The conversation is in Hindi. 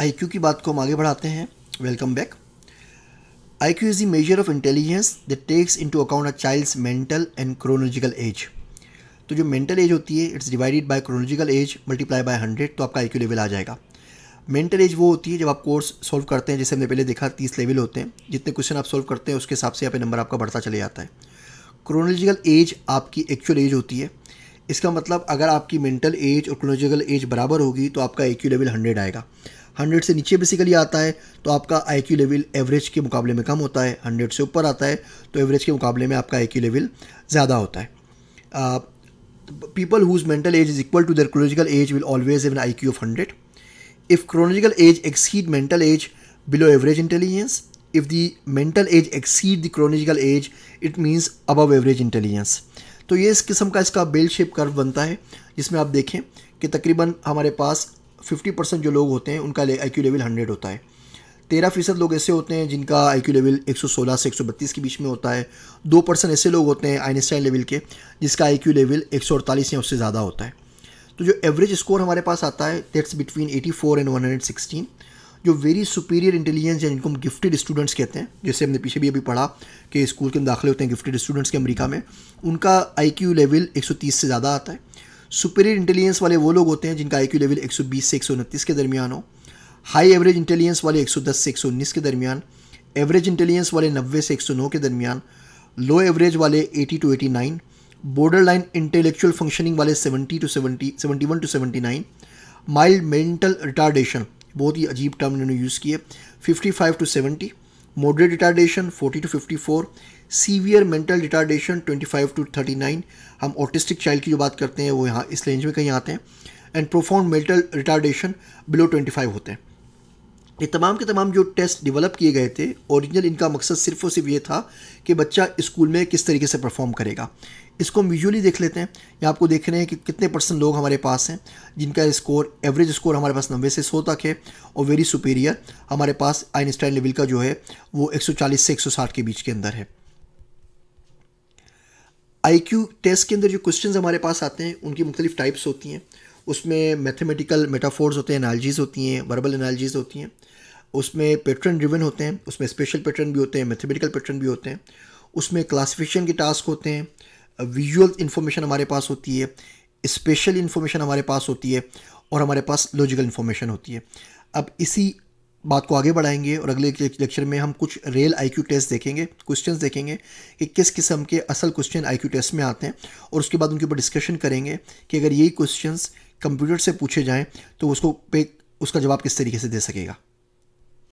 आई की बात को हम आगे बढ़ाते हैं welcome back I Q is the measure of intelligence that takes to account a child's mental and chronological age तो जो मेंटल एज होती है it's divided by chronological age multiply by hundred तो आपका आई लेवल आ जाएगा मेंटल एज वो होती है जब आप कोर्स सॉल्व करते हैं जैसे हमने पहले देखा तीस लेवल होते हैं जितने क्वेश्चन आप सॉल्व करते हैं उसके हिसाब से यहाँ पे नंबर आपका बढ़ता चले जाता है क्रोनोलॉजिकल एज आपकी एक्चुअल एज होती है इसका मतलब अगर आपकी मेंटल एज और क्रोनोलॉजिकल एज बराबर होगी तो आपका आई लेवल हंड्रेड आएगा हंड्रेड से नीचे बेसिकली आता है तो आपका आई क्यू लेवल एवरेज के मुकाबले में कम होता है हंड्रेड से ऊपर आता है तो एवरेज के मुकाबले में आपका आई क्यू लेवल ज़्यादा होता है people whose mental age is equal to their chronological age will always have an I Q of hundred if chronological age exceed mental age below average intelligence if the mental age exceed the chronological age it means above average intelligence तो ये इस किस्म का इसका बेल शेप कर्व बनता है जिसमें आप देखें कि तकरीबन हमारे पास फिफ्टी परसेंट जो लोग होते हैं उनका आई क्यू लेवल हंड्रेड होता है तेरह फीसद लोग ऐसे होते हैं जिनका आई क्यू लेवल एक सौ सोलह से एक सौ बत्तीस के बीच में होता है दो परसेंट ऐसे लोग होते हैं आइनस्टाइन लेवल के जिसका आई क्यू लेवल एक सौ अड़तालीस या उससे ज़्यादा होता है तो जो एवरेज स्कोर हमारे पास आता है that's between eighty four and one hundred sixteen जो वेरी सुपीरियर इंटेलिजेंस या जिनको हम गिफ्टेड स्टूडेंट्स कहते हैं जैसे हमने पीछे भी अभी पढ़ा कि स्कूल के दाखिले होते हैं गिफ्टेड स्टूडेंट्स के अमेरिका में उनका आई क्यू लेवल एक सौ तीस से ज़्यादा आता है सुपेरियर इंटेलिजेंस वाले वो लोग होते हैं जिनका आई लेवल एक से एक के दरमियान हो हाई एवरेज इंटेलिजेंस वाले 110 से 119 के दरमियान एवरेज इंटेलिजेंस वाले 90 से 109 के दरमियान लो एवरेज वाले 80 to 89 borderline intellectual functioning वाले 70 to 70 71 to 79 mild mental retardation बहुत ही अजीब टर्म इन्होंने यूज़ किए 55 to moderate retardation 40 to 54 severe mental retardation 25 to 39 हम ऑटिस्टिक चाइल्ड की जो बात करते हैं वो यहाँ इस रेंज में कहीं आते हैं and profound mental retardation below 25 होते हैं ये तमाम के तमाम जो टेस्ट डेवलप किए गए थे ओरिजिनल इनका मकसद सिर्फ और सिर्फ ये था कि बच्चा स्कूल में किस तरीके से परफॉर्म करेगा इसको हम विजुअली देख लेते हैं या आपको देख रहे हैं कि कितने परसेंट लोग हमारे पास हैं जिनका स्कोर एवरेज स्कोर हमारे पास नब्बे से सौ तक है और वेरी सुपीरियर हमारे पास आइनस्टाइन लेवल का जो है वो एक से एक के बीच के अंदर है आई टेस्ट के अंदर जो क्वेश्चन हमारे पास आते हैं उनकी मुख्तलिफ टाइप्स होती हैं उसमें मैथमेटिकल मेटाफोर्स होते हैं एनालजीज़ होती हैं वर्बल एनालजीज़ होती हैं उसमें पैटर्न ड्रिवन होते हैं उसमें स्पेशल पैटर्न भी होते हैं मैथमेटिकल पैटर्न भी होते हैं उसमें क्लासिफिकेशन के टास्क होते हैं विजुअल इन्फॉर्मेशन हमारे पास होती है स्पेशल इन्फॉर्मेशन हमारे पास होती है और हमारे पास लॉजिकल इन्फॉर्मेशन होती है अब इसी बात को आगे बढ़ाएंगे और अगले लेक्चर में हम कुछ रेल आईक्यू टेस्ट देखेंगे क्वेश्चंस देखेंगे कि किस किस्म के असल क्वेश्चन आईक्यू टेस्ट में आते हैं और उसके बाद उनके ऊपर डिस्कशन करेंगे कि अगर यही क्वेश्चंस कंप्यूटर से पूछे जाएं तो उसको पे उसका जवाब किस तरीके से दे सकेगा